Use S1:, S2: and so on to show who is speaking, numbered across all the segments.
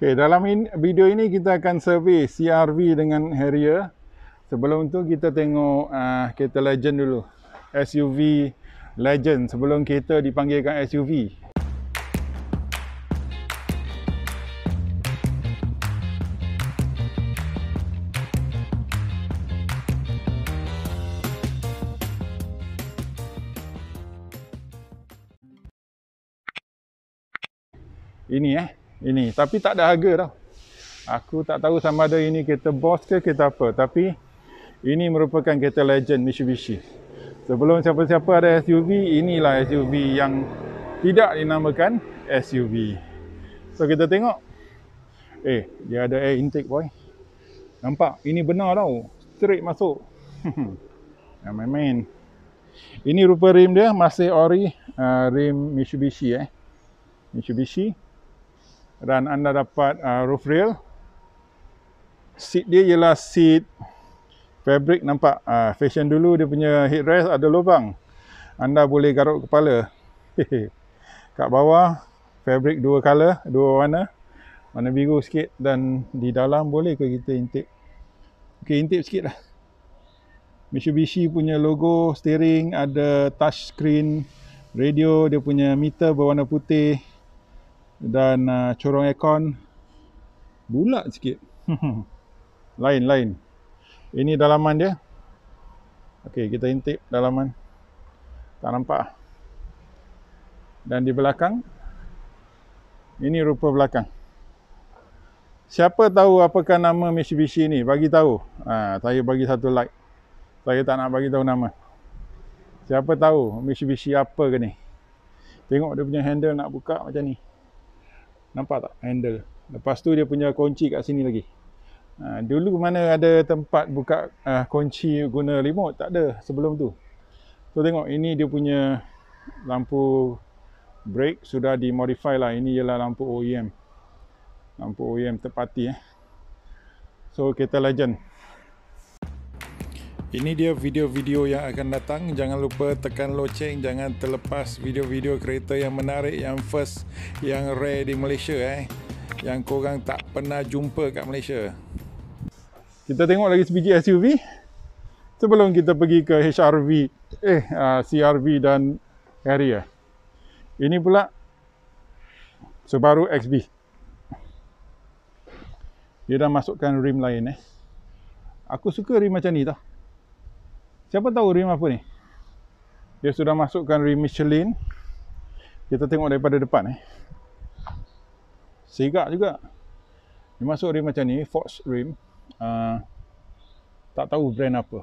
S1: Okay, dalam in, video ini kita akan survey CRV dengan Harrier. Sebelum tu kita tengok uh, kereta Legend dulu. SUV Legend sebelum kereta dipanggilkan SUV. Ini eh ini tapi tak ada harga tau aku tak tahu sama ada ini kereta boss ke kereta apa tapi ini merupakan kereta legend Mitsubishi sebelum siapa-siapa ada SUV inilah SUV yang tidak dinamakan SUV so kita tengok eh dia ada air intake boy nampak ini benar tau straight masuk yang main-main ini rupa rim dia masih ori uh, rim Mitsubishi eh Mitsubishi dan anda dapat uh, roof rail seat dia ialah seat fabric nampak uh, fashion dulu dia punya headrest ada lubang anda boleh garuk kepala kat bawah fabric dua colour dua warna warna biru sikit dan di dalam boleh ke kita intip ok intip sikit lah Mitsubishi punya logo steering ada touch screen radio dia punya meter berwarna putih dan uh, corong aircon bulat sikit. Lain-lain. Ini dalaman dia. Okey, kita intip dalaman. Tak nampak. Dan di belakang ini rupa belakang. Siapa tahu apakah nama Mitsubishi ni? Bagi tahu. Ha, saya bagi satu like. Saya tak nak bagi tahu nama. Siapa tahu Mitsubishi apa ke ni? Tengok dia punya handle nak buka macam ni. Nampak tak handle? Lepas tu dia punya kunci kat sini lagi. Ha, dulu mana ada tempat buka uh, kunci guna remote? Tak ada sebelum tu. So tengok ini dia punya lampu brake sudah dimodify lah. Ini ialah lampu OEM. Lampu OEM terpati eh. So kereta legend. Ini dia video-video yang akan datang Jangan lupa tekan loceng Jangan terlepas video-video kereta yang menarik Yang first Yang rare di Malaysia eh Yang korang tak pernah jumpa kat Malaysia Kita tengok lagi sebiji SUV Sebelum kita pergi ke HRV Eh, uh, ah, CRV dan area. Ini pula sebaru XB Dia dah masukkan rim lain eh Aku suka rim macam ni tau Siapa tahu rim apa ni? Dia sudah masukkan rim Michelin. Kita tengok daripada depan eh. Sigak juga. Dia masuk rim macam ni, Fox rim. Uh, ah, tak tahu brand apa.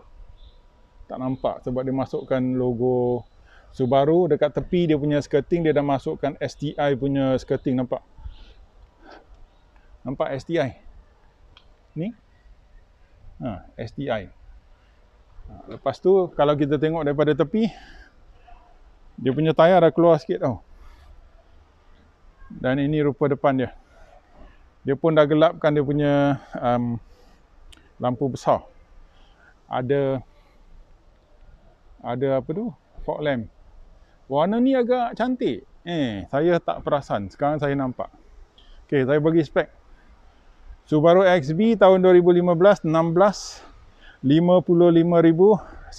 S1: Tak nampak sebab dia masukkan logo Subaru dekat tepi dia punya skirting dia dah masukkan STI punya skirting nampak. Nampak STI. Ni. Ha, ah, STI. Lepas tu kalau kita tengok daripada tepi dia punya tayar dah keluar sikit tau. Dan ini rupa depan dia. Dia pun dah gelapkan dia punya um, lampu besar. Ada ada apa tu? Fog lamp. Warna ni agak cantik. Eh, saya tak perasan. Sekarang saya nampak. okay saya bagi spek. Subaru XB tahun 2015 16 55900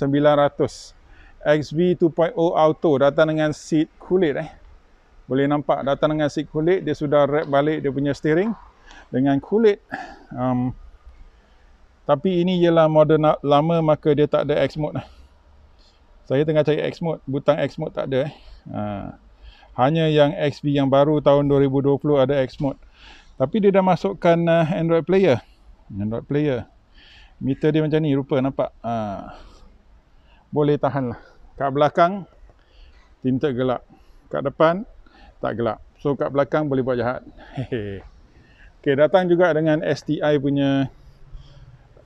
S1: XV 2.0 auto datang dengan seat kulit eh boleh nampak datang dengan seat kulit dia sudah wrap balik dia punya steering dengan kulit um, tapi ini ialah model lama maka dia tak ada X mode eh. saya tengah cari X mode butang X mode tak ada eh ha. hanya yang XV yang baru tahun 2020 ada X mode tapi dia dah masukkan uh, Android player Android player Meter dia macam ni rupa nampak. Ha. Boleh tahan lah. Kat belakang, tinta gelap. Kat depan, tak gelap. So kat belakang boleh buat jahat. okay, datang juga dengan STI punya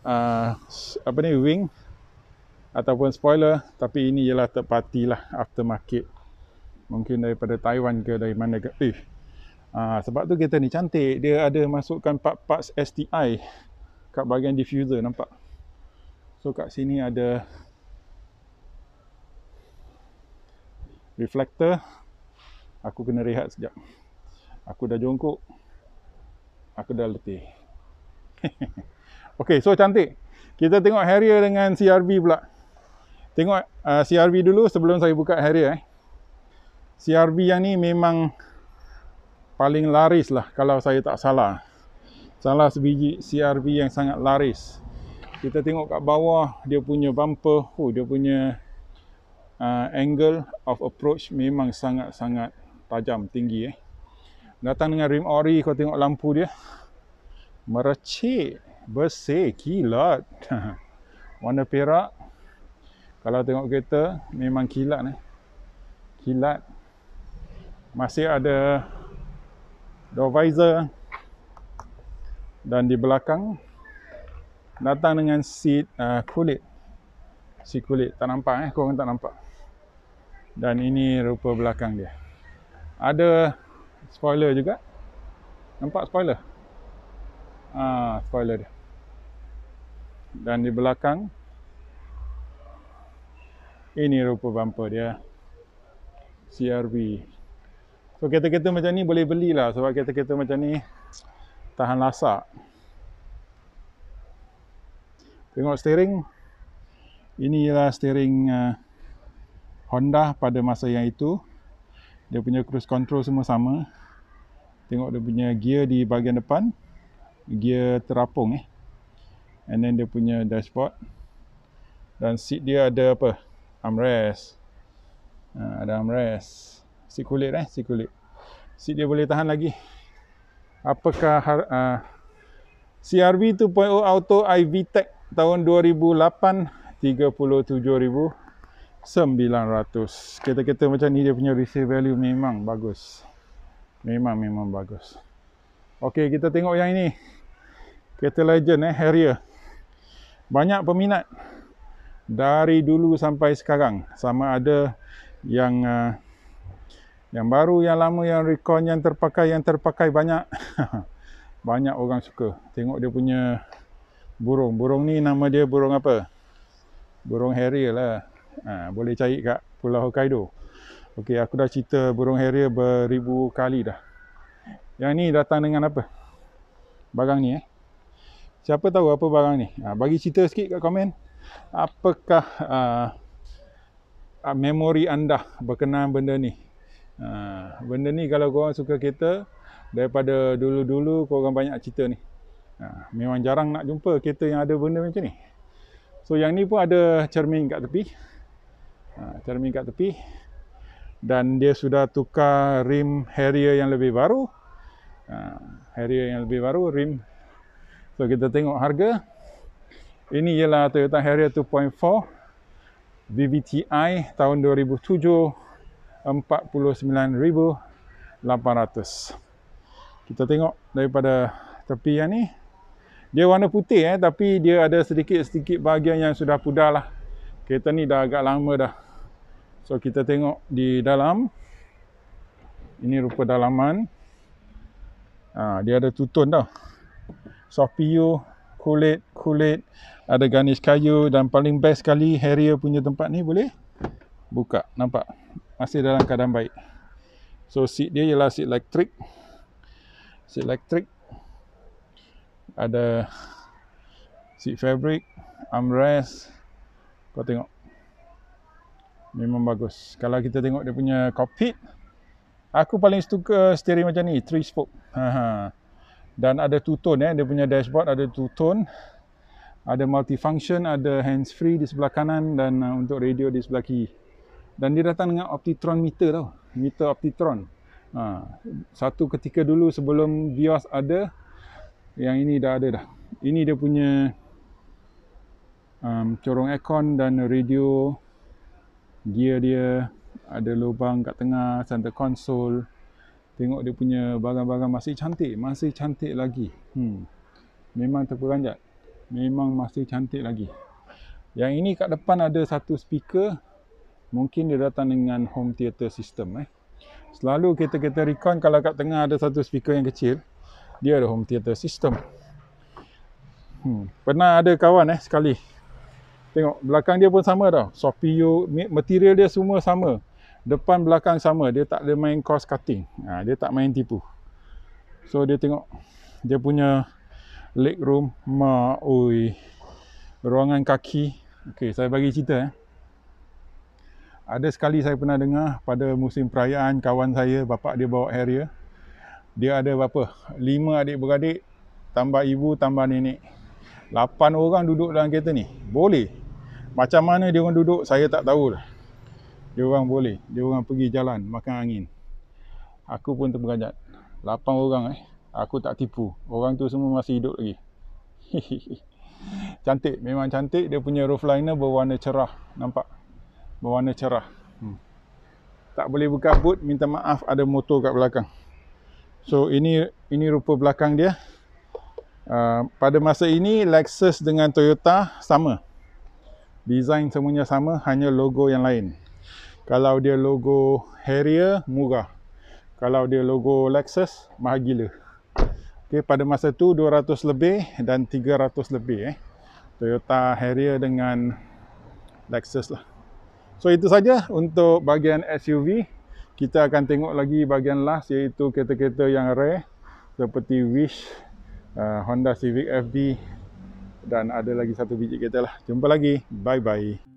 S1: uh, apa ni wing ataupun spoiler. Tapi ini ialah third lah aftermarket. Mungkin daripada Taiwan ke dari mana ke. Eh, uh, sebab tu kereta ni cantik. Dia ada masukkan part-part STI kat bahagian diffuser nampak so kat sini ada reflector aku kena rehat sekejap aku dah jongkok aku dah letih ok so cantik kita tengok Harrier dengan CRV pula tengok uh, CRV dulu sebelum saya buka Harrier eh. CRV yang ni memang paling laris lah kalau saya tak salah salah sebiji CRV yang sangat laris kita tengok kat bawah dia punya bumper oh, dia punya uh, angle of approach memang sangat-sangat tajam tinggi eh. datang dengan rim ori kau tengok lampu dia merecik bersih kilat warna perak kalau tengok kereta memang kilat eh. kilat masih ada door visor dan di belakang datang dengan seed uh, kulit si kulit tak nampak eh korang tak nampak dan ini rupa belakang dia ada spoiler juga nampak spoiler ah spoiler dia dan di belakang ini rupa bumper dia CRV so kereta-kereta macam ni boleh belilah sebab kereta-kereta macam ni tahan lasak tengok steering inilah steering uh, Honda pada masa yang itu dia punya cruise control semua sama tengok dia punya gear di bahagian depan gear terapung eh and then dia punya dashboard dan seat dia ada apa armrest uh, ada armrest seat kulit eh seat kulit seat dia boleh tahan lagi apakah uh, CRV 2.0 Auto iVTEC tahun 2008 37,900 kereta-kereta macam ni dia punya resale value memang bagus memang memang bagus ok kita tengok yang ini kereta legend eh Harrier banyak peminat dari dulu sampai sekarang sama ada yang uh, yang baru, yang lama, yang recon, yang terpakai, yang terpakai banyak. banyak orang suka. Tengok dia punya burung. Burung ni nama dia burung apa? Burung Harrier lah. Ha, boleh cari kat Pulau Hokkaido. Okey, aku dah cerita burung Harrier beribu kali dah. Yang ni datang dengan apa? Barang ni eh. Siapa tahu apa barang ni? Ha, bagi cerita sikit kat komen. Apakah uh, memori anda berkenaan benda ni? Ha, benda ni kalau korang suka kereta, daripada dulu-dulu kau korang banyak cerita ni. Ha, memang jarang nak jumpa kereta yang ada benda macam ni. So yang ni pun ada cermin kat tepi. Ha, cermin kat tepi. Dan dia sudah tukar rim Harrier yang lebih baru. Ha, Harrier yang lebih baru, rim. So kita tengok harga. Ini ialah Toyota Harrier 2.4 VVTi tahun 2007 49,800. Kita tengok daripada tepi yang ni. Dia warna putih eh, tapi dia ada sedikit-sedikit bahagian yang sudah pudar lah. Kereta ni dah agak lama dah. So kita tengok di dalam. Ini rupa dalaman. Ha, dia ada tutun dah. Soft PU, kulit, kulit. Ada ganis kayu dan paling best sekali Harrier punya tempat ni boleh buka. Nampak? masih dalam keadaan baik. So seat dia ialah seat elektrik. Seat elektrik ada seat fabric, armrest. Kau tengok. Memang bagus. Kalau kita tengok dia punya cockpit, aku paling suka steering macam ni, three spoke. Ha Dan ada two tone eh, dia punya dashboard ada two tone. Ada multifunction, ada hands free di sebelah kanan dan uh, untuk radio di sebelah kiri dan dia datang dengan optitron meter tau meter optitron ha. satu ketika dulu sebelum bios ada yang ini dah ada dah ini dia punya um, corong aircon dan radio gear dia ada lubang kat tengah center console tengok dia punya barang-barang masih cantik masih cantik lagi hmm. memang terperanjat memang masih cantik lagi yang ini kat depan ada satu speaker mungkin dia datang dengan home theater system eh. Selalu kita kita recon kalau kat tengah ada satu speaker yang kecil, dia ada home theater system. Hmm. Pernah ada kawan eh sekali. Tengok belakang dia pun sama tau. Sofio material dia semua sama. Depan belakang sama. Dia tak ada main cross cutting. Ha, dia tak main tipu. So dia tengok dia punya leg room, ma, oi. Ruangan kaki. Okey, saya bagi cerita eh. Ada sekali saya pernah dengar pada musim perayaan kawan saya, bapa dia bawa Harrier. Dia ada berapa? Lima adik beradik tambah ibu tambah nenek. Lapan orang duduk dalam kereta ni. Boleh. Macam mana dia orang duduk saya tak tahu lah. Dia orang boleh. Dia orang pergi jalan makan angin. Aku pun terperanjat. Lapan orang eh. Aku tak tipu. Orang tu semua masih hidup lagi. cantik. Memang cantik. Dia punya roof liner berwarna cerah. Nampak? berwarna cerah. Hmm. Tak boleh buka boot, minta maaf ada motor kat belakang. So ini ini rupa belakang dia. Uh, pada masa ini Lexus dengan Toyota sama. Design semuanya sama, hanya logo yang lain. Kalau dia logo Harrier, murah. Kalau dia logo Lexus, mahal gila. Okay, pada masa tu 200 lebih dan 300 lebih eh. Toyota Harrier dengan Lexus lah. So itu saja untuk bahagian SUV. Kita akan tengok lagi bahagian last iaitu kereta-kereta yang rare seperti Wish, uh, Honda Civic FD dan ada lagi satu biji kereta lah. Jumpa lagi. Bye-bye.